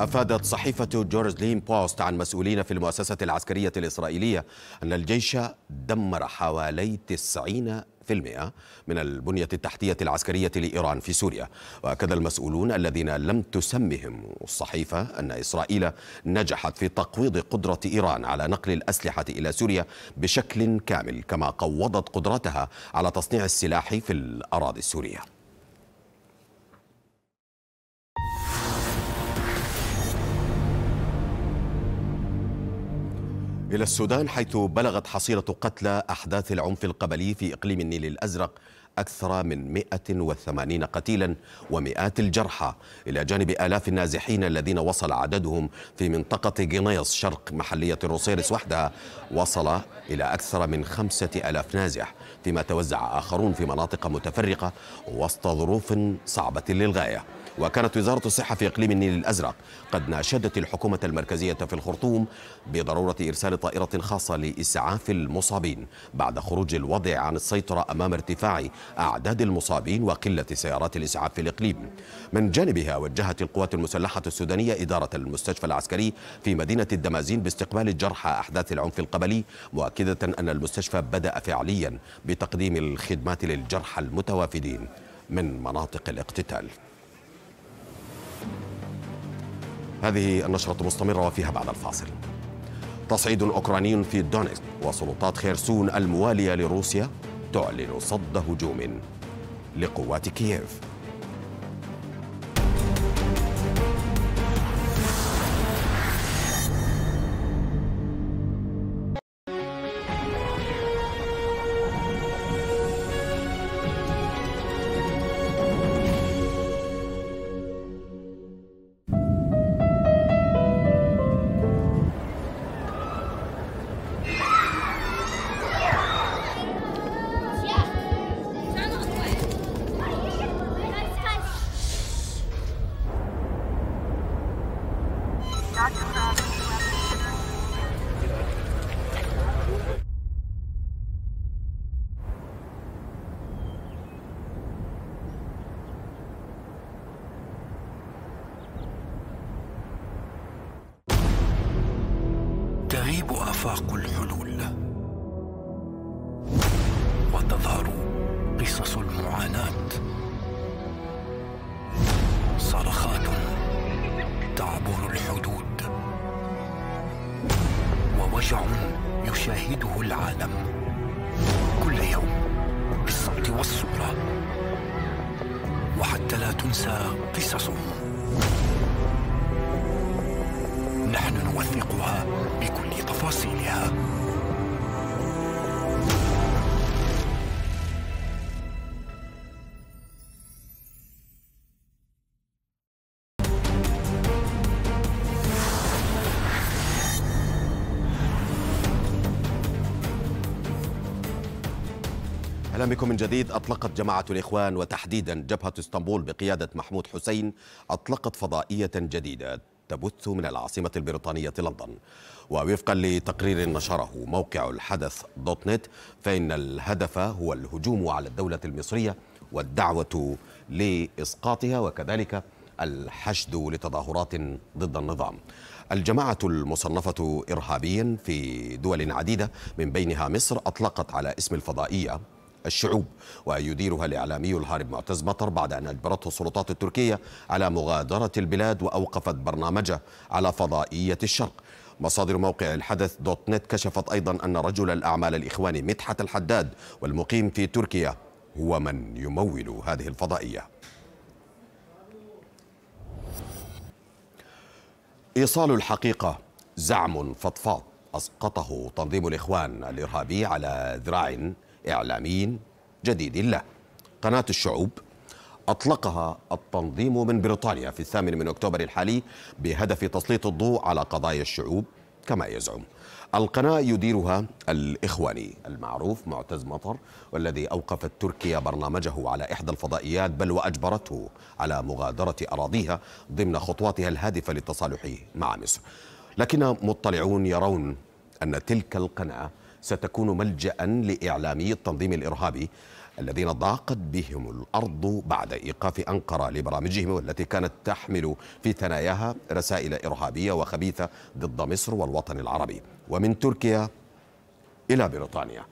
أفادت صحيفة لين بوست عن مسؤولين في المؤسسة العسكرية الإسرائيلية أن الجيش دمر حوالي 90 في المئة من البنية التحتية العسكرية لإيران في سوريا وأكد المسؤولون الذين لم تسمهم الصحيفة أن إسرائيل نجحت في تقويض قدرة إيران على نقل الأسلحة إلى سوريا بشكل كامل كما قوضت قدرتها على تصنيع السلاح في الأراضي السورية إلى السودان حيث بلغت حصيلة قتلى أحداث العنف القبلي في إقليم النيل الأزرق أكثر من 180 قتيلا ومئات الجرحى إلى جانب آلاف النازحين الذين وصل عددهم في منطقة جنيص شرق محلية الروسيرس وحدها وصل إلى أكثر من خمسة ألاف نازح فيما توزع آخرون في مناطق متفرقة وسط ظروف صعبة للغاية وكانت وزارة الصحة في إقليم النيل الأزرق قد ناشدت الحكومة المركزية في الخرطوم بضرورة إرسال طائرة خاصة لإسعاف المصابين بعد خروج الوضع عن السيطرة أمام ارتفاع أعداد المصابين وقلة سيارات الإسعاف في الإقليم من جانبها وجهت القوات المسلحة السودانية إدارة المستشفى العسكري في مدينة الدمازين باستقبال جرحى أحداث العنف القبلي مؤكدة أن المستشفى بدأ فعليا بتقديم الخدمات للجرحى المتوافدين من مناطق الاقتتال هذه النشرة مستمرة وفيها بعد الفاصل تصعيد أوكراني في دونيسك وسلطات خيرسون الموالية لروسيا تعلن صد هجوم لقوات كييف اهلا بكم من جديد اطلقت جماعه الاخوان وتحديدا جبهه اسطنبول بقياده محمود حسين اطلقت فضائيه جديده تبث من العاصمه البريطانيه لندن ووفقا لتقرير نشره موقع الحدث دوت نت فان الهدف هو الهجوم على الدوله المصريه والدعوه لاسقاطها وكذلك الحشد لتظاهرات ضد النظام الجماعة المصنفة إرهابيا في دول عديدة من بينها مصر أطلقت على اسم الفضائية الشعوب ويديرها الإعلامي الهارب معتز مطر بعد أن أجبرته السلطات التركية على مغادرة البلاد وأوقفت برنامجه على فضائية الشرق مصادر موقع الحدث دوت نت كشفت أيضا أن رجل الأعمال الإخواني مدحت الحداد والمقيم في تركيا هو من يمول هذه الفضائية إيصال الحقيقة زعم فضفاض أسقطه تنظيم الإخوان الإرهابي على ذراع إعلاميين جديد له قناة الشعوب أطلقها التنظيم من بريطانيا في الثامن من أكتوبر الحالي بهدف تسليط الضوء على قضايا الشعوب كما يزعم القناة يديرها الإخواني المعروف معتز مطر والذي أوقفت تركيا برنامجه على إحدى الفضائيات بل وأجبرته على مغادرة أراضيها ضمن خطواتها الهادفة للتصالح مع مصر لكن مطلعون يرون أن تلك القناة ستكون ملجأ لإعلامي التنظيم الإرهابي الذين ضاقت بهم الأرض بعد إيقاف أنقرة لبرامجهم والتي كانت تحمل في ثناياها رسائل إرهابية وخبيثة ضد مصر والوطن العربي ومن تركيا إلى بريطانيا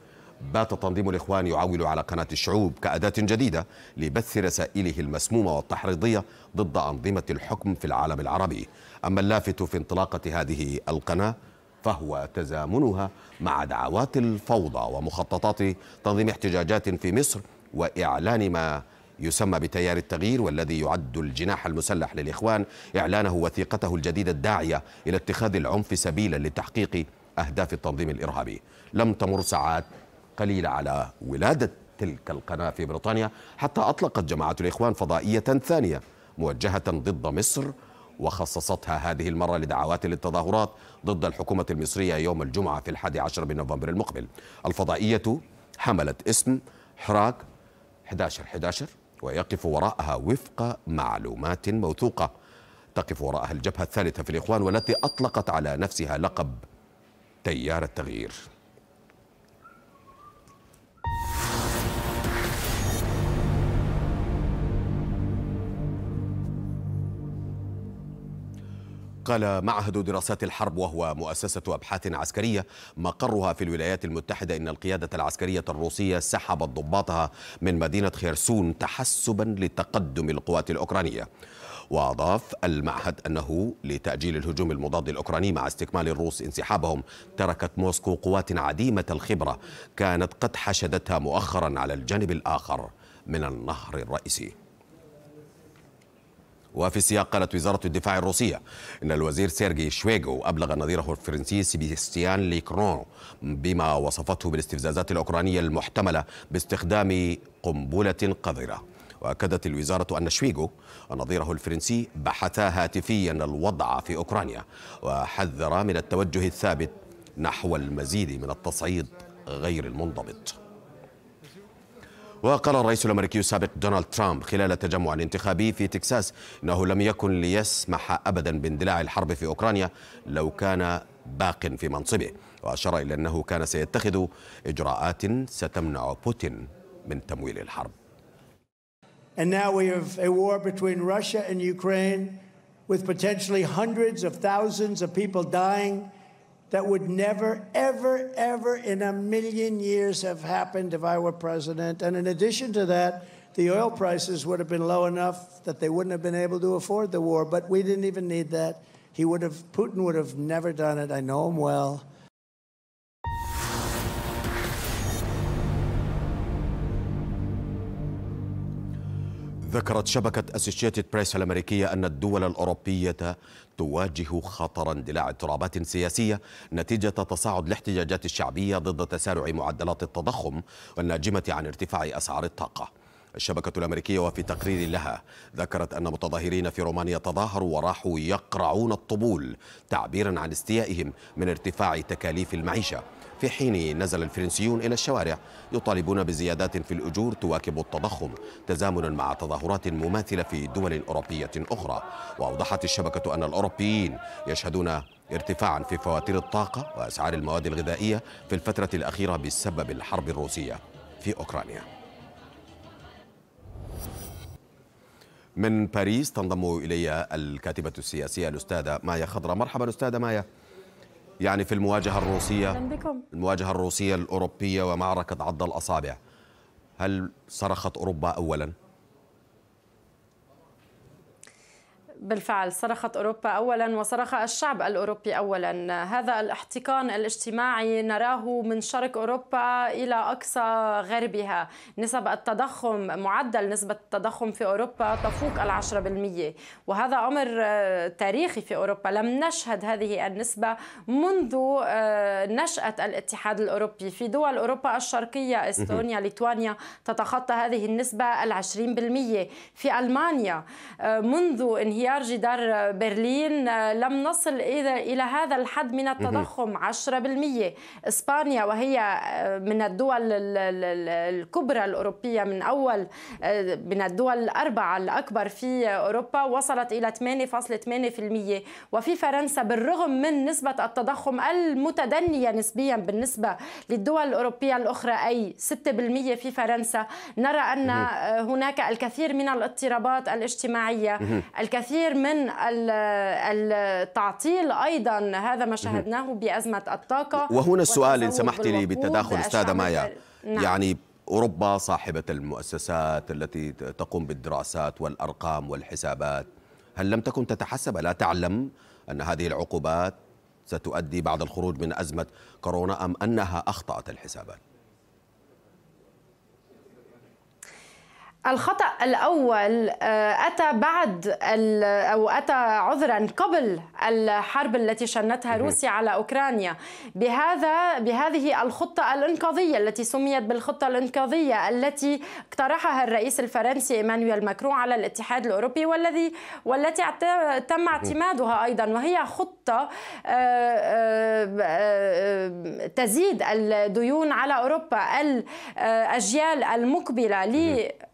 بات تنظيم الإخوان يعول على قناة الشعوب كأداة جديدة لبث رسائله المسمومة والتحريضية ضد أنظمة الحكم في العالم العربي أما اللافت في انطلاقة هذه القناة فهو تزامنها مع دعوات الفوضى ومخططات تنظيم احتجاجات في مصر واعلان ما يسمى بتيار التغيير والذي يعد الجناح المسلح للاخوان اعلانه وثيقته الجديده الداعيه الى اتخاذ العنف سبيلا لتحقيق اهداف التنظيم الارهابي. لم تمر ساعات قليله على ولاده تلك القناه في بريطانيا حتى اطلقت جماعه الاخوان فضائيه ثانيه موجهه ضد مصر وخصصتها هذه المرة لدعوات للتظاهرات ضد الحكومة المصرية يوم الجمعة في الحادي عشر من نوفمبر المقبل الفضائية حملت اسم حراك 11 11 ويقف وراءها وفق معلومات موثوقة تقف وراءها الجبهة الثالثة في الإخوان والتي أطلقت على نفسها لقب تيار التغيير قال معهد دراسات الحرب وهو مؤسسة أبحاث عسكرية مقرها في الولايات المتحدة إن القيادة العسكرية الروسية سحبت ضباطها من مدينة خيرسون تحسبا لتقدم القوات الأوكرانية وأضاف المعهد أنه لتأجيل الهجوم المضاد الأوكراني مع استكمال الروس انسحابهم تركت موسكو قوات عديمة الخبرة كانت قد حشدتها مؤخرا على الجانب الآخر من النهر الرئيسي وفي السياق قالت وزارة الدفاع الروسية إن الوزير سيرجي شويغو أبلغ نظيره الفرنسي سيبيستيان ليكرون بما وصفته بالاستفزازات الأوكرانية المحتملة باستخدام قنبلة قذرة وأكدت الوزارة أن شويغو ونظيره الفرنسي بحثا هاتفيا الوضع في أوكرانيا وحذرا من التوجه الثابت نحو المزيد من التصعيد غير المنضبط وقال الرئيس الأمريكي السابق دونالد ترامب خلال التجمع الانتخابي في تكساس أنه لم يكن ليسمح أبدا باندلاع الحرب في أوكرانيا لو كان باق في منصبه وأشار إلى أنه كان سيتخذ إجراءات ستمنع بوتين من تمويل الحرب And now we have a war between Russia and Ukraine with potentially hundreds of thousands of people dying that would never, ever, ever in a million years have happened if I were president. And in addition to that, the oil prices would have been low enough that they wouldn't have been able to afford the war, but we didn't even need that. He would have, Putin would have never done it. I know him well. ذكرت شبكة أسوشيتد بريس الأمريكية أن الدول الأوروبية تواجه خطر اندلاع اضطرابات سياسية نتيجة تصاعد الاحتجاجات الشعبية ضد تسارع معدلات التضخم والناجمة عن ارتفاع أسعار الطاقة الشبكة الأمريكية وفي تقرير لها ذكرت أن متظاهرين في رومانيا تظاهروا وراحوا يقرعون الطبول تعبيرا عن استيائهم من ارتفاع تكاليف المعيشة في حين نزل الفرنسيون إلى الشوارع يطالبون بزيادات في الأجور تواكب التضخم تزامنا مع تظاهرات مماثلة في دول أوروبية أخرى وأوضحت الشبكة أن الأوروبيين يشهدون ارتفاعا في فواتير الطاقة وأسعار المواد الغذائية في الفترة الأخيرة بسبب الحرب الروسية في أوكرانيا من باريس تنضم إلي الكاتبة السياسية الأستاذة مايا خضرة مرحبا أستاذة مايا يعني في المواجهة الروسية المواجهة الروسية الأوروبية ومعركة عض الأصابع هل صرخت أوروبا أولاً؟ بالفعل صرخت اوروبا اولا وصرخ الشعب الاوروبي اولا، هذا الاحتقان الاجتماعي نراه من شرق اوروبا الى اقصى غربها، نسب التضخم معدل نسبه التضخم في اوروبا تفوق ال 10%، وهذا امر آه، تاريخي في اوروبا، لم نشهد هذه النسبه منذ آه، نشاه الاتحاد الاوروبي، في دول اوروبا الشرقيه استونيا، ليتوانيا تتخطى هذه النسبه ال 20%، في المانيا آه، منذ انهيار انفجار جدار برلين آه، لم نصل إلى هذا الحد من التضخم 10% إسبانيا وهي آه، من الدول الكبرى الأوروبية من أول آه، من الدول الأربعة الأكبر في أوروبا وصلت إلى 8.8% وفي فرنسا بالرغم من نسبة التضخم المتدنية نسبيا بالنسبة للدول الأوروبية الأخرى أي 6% في فرنسا نرى أن هناك الكثير من الاضطرابات الاجتماعية الكثير الكثير من التعطيل ايضا هذا ما شاهدناه بازمه الطاقه وهنا السؤال ان سمحت لي بالتداخل استاذه مايا نعم. يعني اوروبا صاحبه المؤسسات التي تقوم بالدراسات والارقام والحسابات هل لم تكن تتحسب لا تعلم ان هذه العقوبات ستؤدي بعد الخروج من ازمه كورونا ام انها اخطات الحسابات الخطأ الأول آه، أتى بعد أو أتى عذرا قبل الحرب التي شنتها روسيا على أوكرانيا بهذا بهذه الخطة الإنقاذية التي سميت بالخطة الإنقاذية التي اقترحها الرئيس الفرنسي إيمانويل ماكرون على الاتحاد الأوروبي والذي والتي تم اعتمادها أيضا وهي خطة آه، آه، تزيد الديون على أوروبا الأجيال المقبلة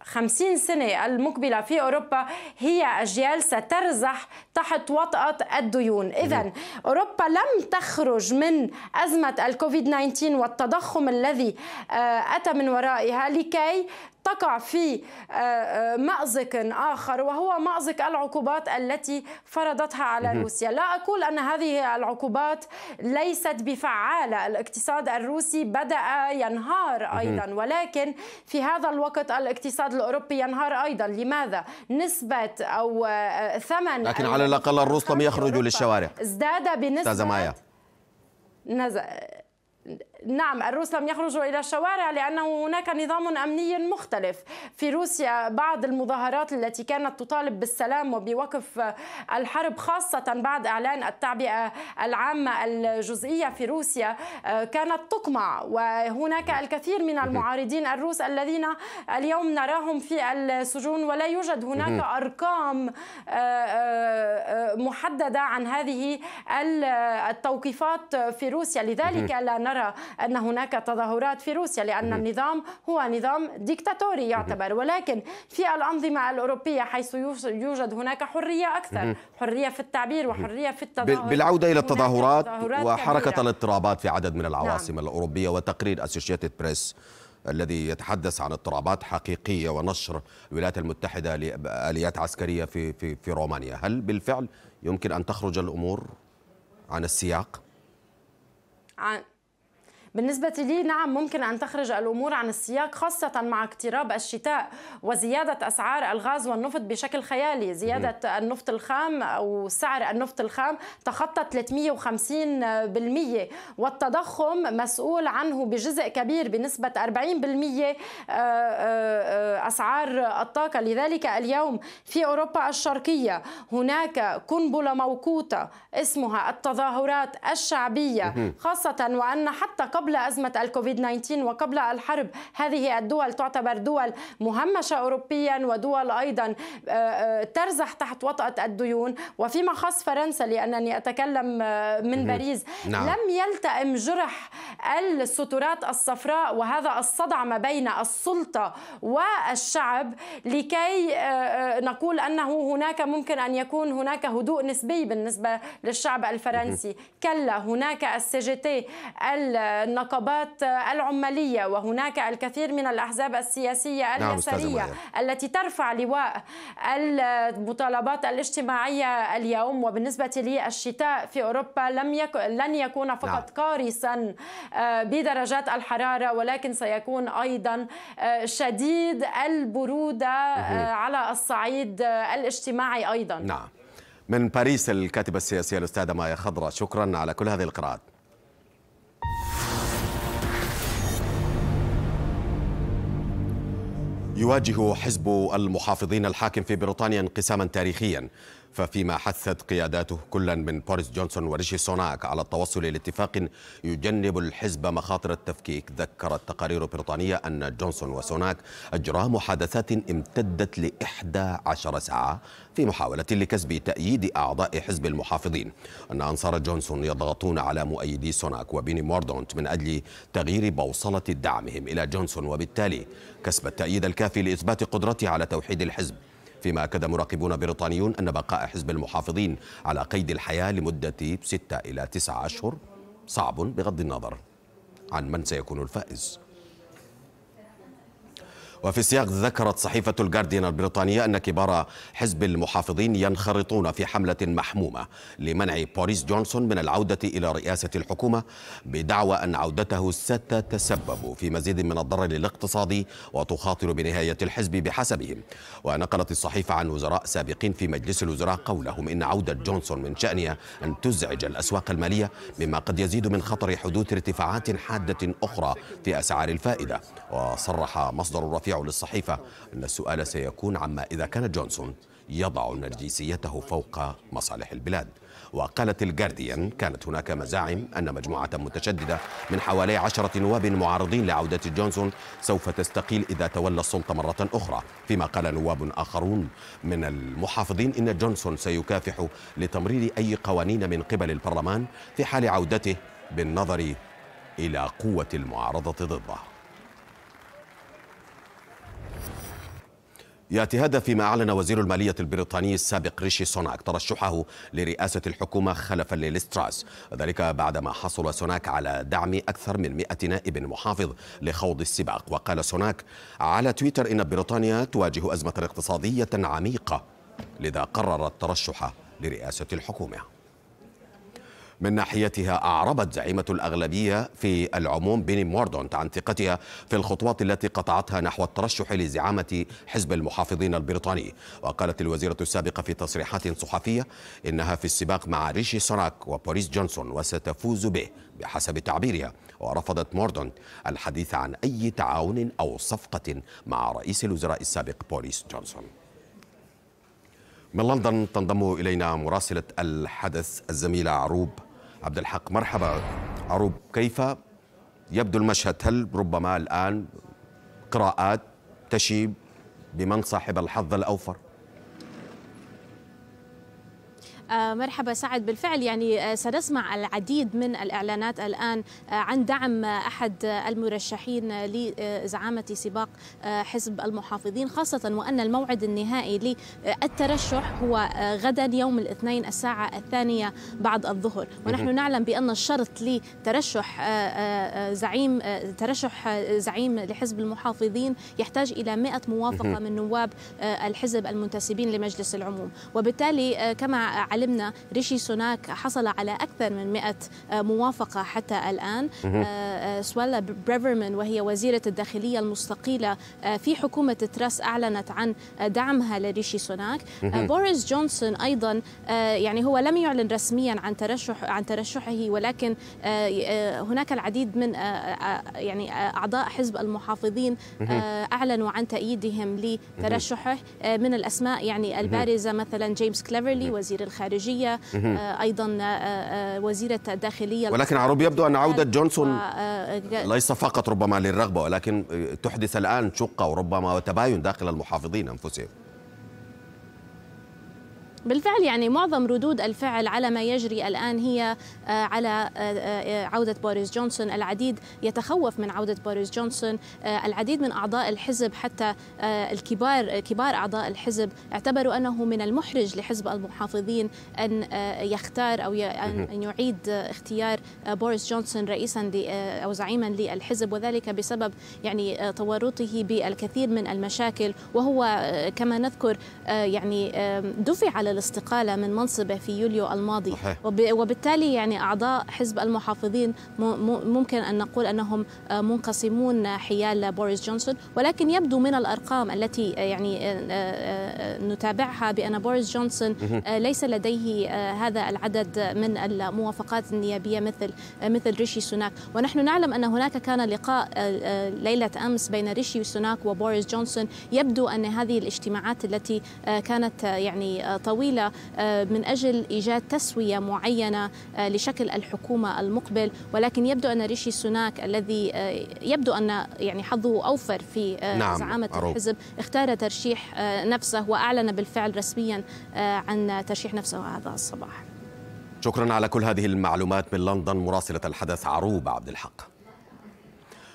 50 سنة المقبلة في أوروبا هي أجيال سترزح تحت وطأة الديون إذا أوروبا لم تخرج من أزمة الكوفيد 19 والتضخم الذي آه، أتى من ورائها لكي تقع في آه، آه، مأزق آخر وهو مأزق العقوبات التي فرضتها على روسيا لا أقول أن هذه العقوبات ليست بفعالة الاقتصاد الروسي بدأ ينهار أيضا ولكن في هذا الوقت الاقتصاد الأوروبي ينهار أيضا لماذا؟ نسبة أو آه، ثمن لكن على الأقل الروس لم يخرجوا للشوارع ازداد بنسبة نزل نعم الروس لم يخرجوا إلى الشوارع لأن هناك نظام أمني مختلف في روسيا بعض المظاهرات التي كانت تطالب بالسلام وبوقف الحرب خاصة بعد إعلان التعبئة العامة الجزئية في روسيا كانت تقمع وهناك الكثير من المعارضين الروس الذين اليوم نراهم في السجون ولا يوجد هناك أرقام آه، آه، آه، محددة عن هذه التوقيفات في روسيا لذلك لا نرى أن هناك تظاهرات في روسيا لأن النظام هو نظام ديكتاتوري يعتبر ولكن في الأنظمة الأوروبية حيث يوجد هناك حرية أكثر حرية في التعبير وحرية في التظاهر بالعودة إلى التظاهرات وحركة كبيرة. الاضطرابات في عدد من العواصم نعم. الأوروبية وتقرير أسوشيتد بريس الذي يتحدث عن اضطرابات حقيقيه ونشر الولايات المتحده لاليات عسكريه في في في رومانيا، هل بالفعل يمكن ان تخرج الامور عن السياق؟ عن بالنسبة لي نعم ممكن أن تخرج الأمور عن السياق خاصة مع اقتراب الشتاء وزيادة أسعار الغاز والنفط بشكل خيالي زيادة النفط الخام أو سعر النفط الخام تخطى 350% والتضخم مسؤول عنه بجزء كبير بنسبة 40% آه، آه، أسعار الطاقة لذلك اليوم في أوروبا الشرقية هناك قنبلة موقوتة اسمها التظاهرات الشعبية خاصة وأن حتى قبل قبل أزمة الكوفيد 19 وقبل الحرب هذه الدول تعتبر دول مهمشة أوروبيا ودول أيضا آه، آه، ترزح تحت وطأة الديون وفيما خص فرنسا لأنني أتكلم آه، من باريس نعم. لم يلتئم جرح السترات الصفراء وهذا الصدع ما بين السلطة والشعب لكي نقول أنه هناك ممكن أن يكون هناك هدوء نسبي بالنسبة للشعب الفرنسي كلا هناك السي جي تي النقابات العمالية وهناك الكثير من الأحزاب السياسية نعم، اليسارية نعم التي ترفع لواء المطالبات الاجتماعية اليوم وبالنسبة للشتاء في أوروبا لم يك... لن يكون فقط نعم. قارسا آه، بدرجات الحرارة ولكن سيكون أيضا آه، شديد البرودة مه. آه، على الصعيد الاجتماعي أيضا نعم من باريس الكاتبة السياسية الأستاذة مايا خضرة شكرا على كل هذه القراءات يواجه حزب المحافظين الحاكم في بريطانيا انقساما تاريخيا ففيما حثت قياداته كلا من بوريس جونسون وريشي سوناك على التوصل لاتفاق يجنب الحزب مخاطر التفكيك ذكرت تقارير بريطانية أن جونسون وسوناك أجرا محادثات امتدت لإحدى عشر ساعة في محاولة لكسب تأييد أعضاء حزب المحافظين أن أنصار جونسون يضغطون على مؤيدي سوناك وبيني موردونت من أجل تغيير بوصلة دعمهم إلى جونسون وبالتالي كسب التأييد الكافي لإثبات قدرته على توحيد الحزب فيما أكد مراقبون بريطانيون أن بقاء حزب المحافظين على قيد الحياة لمدة ستة إلى تسعة أشهر صعب بغض النظر عن من سيكون الفائز وفي السياق ذكرت صحيفة الجارديان البريطانية أن كبار حزب المحافظين ينخرطون في حملة محمومة لمنع بوريس جونسون من العودة إلى رئاسة الحكومة بدعوى أن عودته ستتسبب في مزيد من الضرر الاقتصادي وتخاطر بنهاية الحزب بحسبهم ونقلت الصحيفة عن وزراء سابقين في مجلس الوزراء قولهم إن عودة جونسون من شأنها أن تزعج الأسواق المالية مما قد يزيد من خطر حدوث ارتفاعات حادة أخرى في أسعار الفائدة وصرح مصدر رفيع للصحيفة أن السؤال سيكون عما إذا كان جونسون يضع نرجسيته فوق مصالح البلاد وقالت الجارديان كانت هناك مزاعم أن مجموعة متشددة من حوالي عشرة نواب معارضين لعودة جونسون سوف تستقيل إذا تولى السلطة مرة أخرى فيما قال نواب آخرون من المحافظين إن جونسون سيكافح لتمرير أي قوانين من قبل البرلمان في حال عودته بالنظر إلى قوة المعارضة ضده ياتي هذا فيما اعلن وزير الماليه البريطاني السابق ريشي سوناك ترشحه لرئاسه الحكومه خلفا لليستراس ذلك بعدما حصل سوناك على دعم اكثر من 100 نائب محافظ لخوض السباق وقال سوناك على تويتر ان بريطانيا تواجه ازمه اقتصاديه عميقه لذا قرر الترشح لرئاسه الحكومه من ناحيتها أعربت زعيمة الأغلبية في العموم بيني موردونت عن ثقتها في الخطوات التي قطعتها نحو الترشح لزعامة حزب المحافظين البريطاني وقالت الوزيرة السابقة في تصريحات صحفية إنها في السباق مع ريشي سوناك وبوريس جونسون وستفوز به بحسب تعبيرها ورفضت موردون الحديث عن أي تعاون أو صفقة مع رئيس الوزراء السابق بوريس جونسون من لندن تنضم إلينا مراسلة الحدث الزميلة عروب عبد الحق مرحبا عروب كيف يبدو المشهد هل ربما الآن قراءات تشيب بمن صاحب الحظ الأوفر؟ آه، مرحبا سعد بالفعل يعني آه، سنسمع العديد من الإعلانات الآن آه، عن دعم أحد المرشحين لزعامة سباق حزب المحافظين خاصة وأن الموعد النهائي للترشح هو غدا يوم الاثنين الساعة الثانية بعد الظهر ونحن نعلم بأن الشرط لترشح زعيم ترشح زعيم لحزب المحافظين يحتاج إلى 100 موافقة من نواب الحزب المنتسبين لمجلس العموم وبالتالي كما عالمنا ريشي سوناك حصل على أكثر من 100 آه، موافقة حتى الآن آه، آه، سوالا بريفرمان وهي وزيرة الداخلية المستقيلة في حكومة تراس أعلنت عن دعمها لريشي سوناك بوريس جونسون أيضا يعني هو لم يعلن رسميا عن ترشح عن ترشحه ولكن هناك العديد من يعني أعضاء حزب المحافظين أعلنوا عن تأييدهم لترشحه من الأسماء يعني البارزة مثلا جيمس كليفرلي وزير الخارجية الخارجيه آه، ايضا آه، آه، وزيره الداخليه ولكن عروب يبدو ان عوده جونسون ليس فقط ربما للرغبه ولكن تحدث الان شقه وربما تباين داخل المحافظين انفسهم بالفعل يعني معظم ردود الفعل على ما يجري الان هي آه، على آه، آه، عوده بوريس جونسون، العديد يتخوف من عوده بوريس جونسون، العديد من اعضاء الحزب حتى الكبار كبار اعضاء الحزب اعتبروا انه من المحرج لحزب المحافظين ان يختار او ان يعيد اختيار بوريس جونسون رئيسا او زعيما للحزب وذلك بسبب يعني تورطه بالكثير من المشاكل وهو كما نذكر يعني دفع على الاستقالة من منصبه في يوليو الماضي وبالتالي يعني أعضاء حزب المحافظين ممكن أن نقول أنهم آه، منقسمون حيال بوريس جونسون ولكن يبدو من الأرقام التي آه، يعني آه، نتابعها بأن بوريس جونسون ليس لديه هذا العدد من الموافقات النيابية مثل مثل ريشي سوناك ونحن نعلم أن هناك كان لقاء ليلة أمس بين ريشي سوناك وبوريس جونسون يبدو أن هذه الاجتماعات التي كانت يعني طويلة طويلة آه، من أجل إيجاد تسوية معينة آه، لشكل الحكومة المقبل ولكن يبدو أن ريشي سوناك الذي آه، يبدو أن يعني حظه أوفر في نعم زعامة أروب. الحزب اختار ترشيح نفسه وأعلن بالفعل رسميا عن ترشيح نفسه هذا الصباح شكرا على كل هذه المعلومات من لندن مراسلة الحدث عروب عبد الحق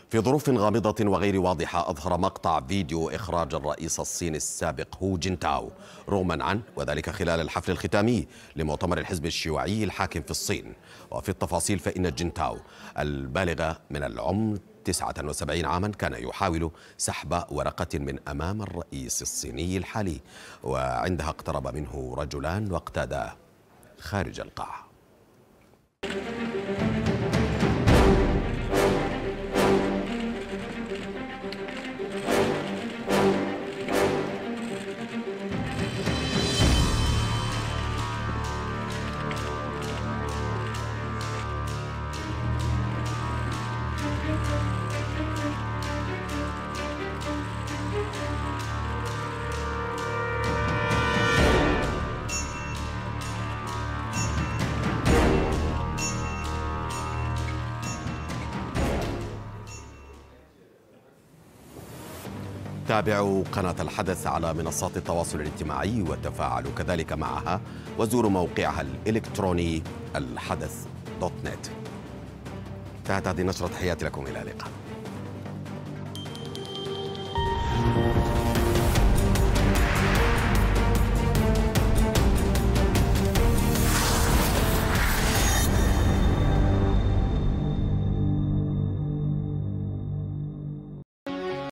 في ظروف غامضة وغير واضحة أظهر مقطع فيديو إخراج الرئيس الصيني السابق هو تاو رغما عنه وذلك خلال الحفل الختامي لمؤتمر الحزب الشيوعي الحاكم في الصين وفي التفاصيل فإن تاو البالغة من العمر 79 عاما كان يحاول سحب ورقة من أمام الرئيس الصيني الحالي وعندها اقترب منه رجلان واقتاداه خارج القاعة تابعوا قناة الحدث على منصات التواصل الاجتماعي وتفاعلوا كذلك معها وزوروا موقعها الإلكتروني الحدث دوت نت انتهت هذه نشرة حياتي لكم إلى اللقاء